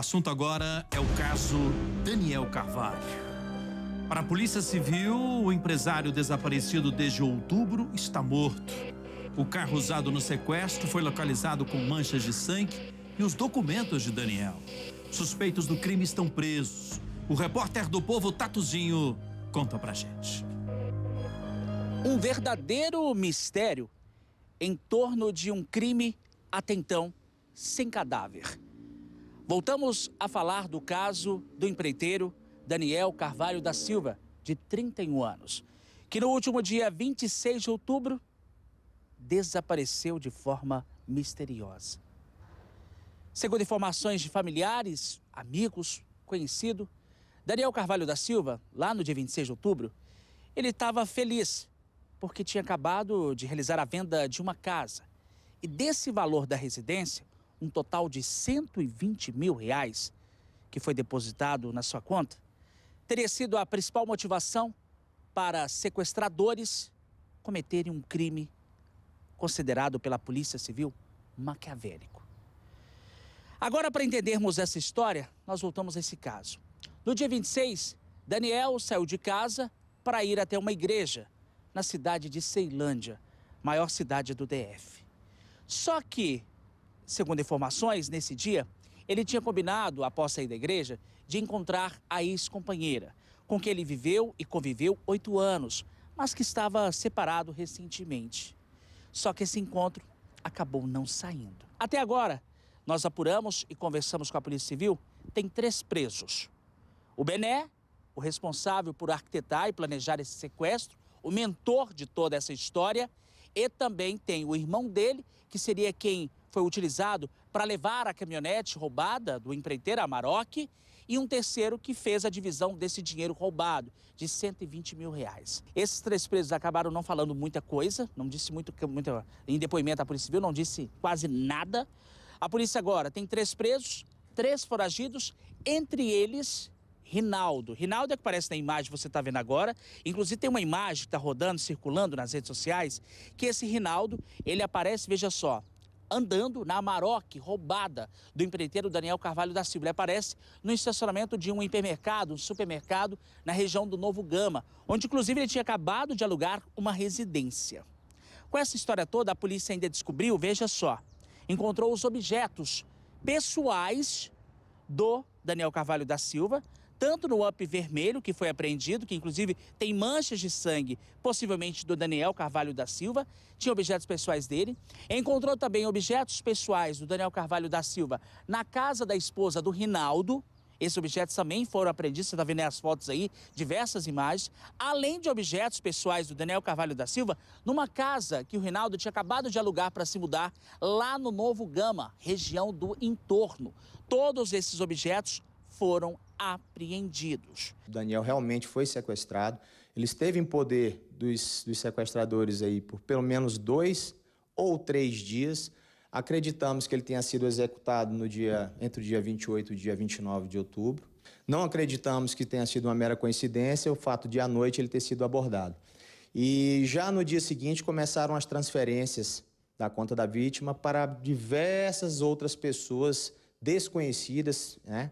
O assunto agora é o caso Daniel Carvalho. Para a Polícia Civil, o empresário desaparecido desde outubro está morto. O carro usado no sequestro foi localizado com manchas de sangue e os documentos de Daniel. Suspeitos do crime estão presos. O repórter do Povo Tatuzinho conta pra gente. Um verdadeiro mistério em torno de um crime até então sem cadáver. Voltamos a falar do caso do empreiteiro Daniel Carvalho da Silva, de 31 anos, que no último dia 26 de outubro desapareceu de forma misteriosa. Segundo informações de familiares, amigos, conhecido, Daniel Carvalho da Silva, lá no dia 26 de outubro, ele estava feliz porque tinha acabado de realizar a venda de uma casa. E desse valor da residência, um total de 120 mil reais que foi depositado na sua conta, teria sido a principal motivação para sequestradores cometerem um crime considerado pela Polícia Civil maquiavélico. Agora, para entendermos essa história, nós voltamos a esse caso. No dia 26, Daniel saiu de casa para ir até uma igreja na cidade de Ceilândia, maior cidade do DF. Só que Segundo informações, nesse dia, ele tinha combinado, após sair da igreja, de encontrar a ex-companheira, com quem ele viveu e conviveu oito anos, mas que estava separado recentemente. Só que esse encontro acabou não saindo. Até agora, nós apuramos e conversamos com a Polícia Civil, tem três presos. O Bené, o responsável por arquitetar e planejar esse sequestro, o mentor de toda essa história, e também tem o irmão dele, que seria quem foi utilizado para levar a caminhonete roubada do empreiteiro Amarok e um terceiro que fez a divisão desse dinheiro roubado, de 120 mil reais. Esses três presos acabaram não falando muita coisa, não disse muito, muito em depoimento à Polícia Civil, não disse quase nada. A polícia agora tem três presos, três foragidos, entre eles Rinaldo. Rinaldo é que aparece na imagem que você está vendo agora. Inclusive tem uma imagem que está rodando, circulando nas redes sociais, que esse Rinaldo, ele aparece, veja só, andando na Amarok, roubada do empreiteiro Daniel Carvalho da Silva. Ele aparece no estacionamento de um hipermercado, um supermercado, na região do Novo Gama, onde inclusive ele tinha acabado de alugar uma residência. Com essa história toda, a polícia ainda descobriu, veja só, encontrou os objetos pessoais do Daniel Carvalho da Silva, tanto no up vermelho que foi apreendido, que inclusive tem manchas de sangue, possivelmente do Daniel Carvalho da Silva, tinha objetos pessoais dele. Encontrou também objetos pessoais do Daniel Carvalho da Silva na casa da esposa do Rinaldo. Esses objetos também foram apreendidos, você está vendo as fotos aí, diversas imagens, além de objetos pessoais do Daniel Carvalho da Silva, numa casa que o Rinaldo tinha acabado de alugar para se mudar lá no Novo Gama, região do entorno. Todos esses objetos foram apreendidos. Daniel realmente foi sequestrado. Ele esteve em poder dos, dos sequestradores aí por pelo menos dois ou três dias. Acreditamos que ele tenha sido executado no dia entre o dia 28 e o dia 29 de outubro. Não acreditamos que tenha sido uma mera coincidência o fato de à noite ele ter sido abordado. E já no dia seguinte começaram as transferências da conta da vítima para diversas outras pessoas desconhecidas, né?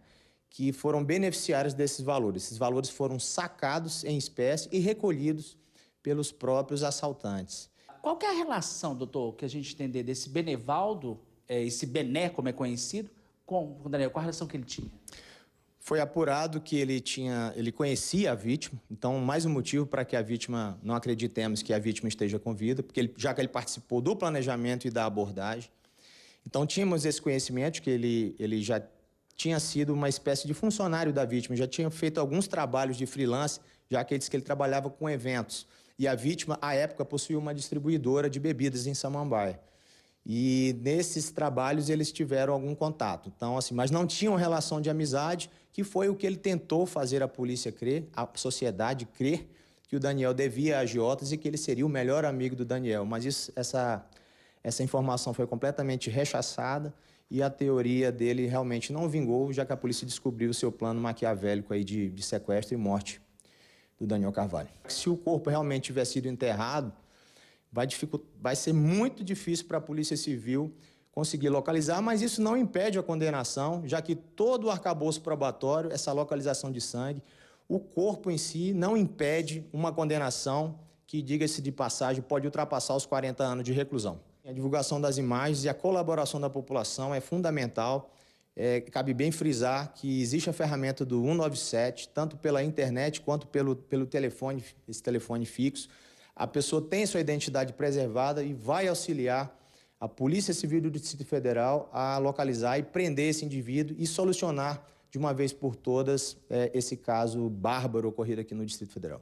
que foram beneficiários desses valores. Esses valores foram sacados em espécie e recolhidos pelos próprios assaltantes. Qual que é a relação, doutor, que a gente entender desse Benevaldo, é, esse Bené, como é conhecido, com o Daniel? Qual a relação que ele tinha? Foi apurado que ele tinha, ele conhecia a vítima, então mais um motivo para que a vítima, não acreditemos que a vítima esteja com vida, porque ele, já que ele participou do planejamento e da abordagem, então tínhamos esse conhecimento que ele, ele já tinha sido uma espécie de funcionário da vítima, já tinha feito alguns trabalhos de freelance, já que ele disse que ele trabalhava com eventos. E a vítima, à época, possuía uma distribuidora de bebidas em Samambaia. E nesses trabalhos eles tiveram algum contato. Então, assim, mas não tinham relação de amizade, que foi o que ele tentou fazer a polícia crer, a sociedade crer que o Daniel devia a agiotas e que ele seria o melhor amigo do Daniel. Mas isso, essa, essa informação foi completamente rechaçada e a teoria dele realmente não vingou, já que a polícia descobriu o seu plano maquiavélico aí de, de sequestro e morte do Daniel Carvalho. Se o corpo realmente tiver sido enterrado, vai, vai ser muito difícil para a Polícia Civil conseguir localizar, mas isso não impede a condenação, já que todo o arcabouço probatório, essa localização de sangue, o corpo em si não impede uma condenação que, diga-se de passagem, pode ultrapassar os 40 anos de reclusão. A divulgação das imagens e a colaboração da população é fundamental. É, cabe bem frisar que existe a ferramenta do 197, tanto pela internet quanto pelo, pelo telefone, esse telefone fixo. A pessoa tem sua identidade preservada e vai auxiliar a Polícia Civil do Distrito Federal a localizar e prender esse indivíduo e solucionar de uma vez por todas é, esse caso bárbaro ocorrido aqui no Distrito Federal.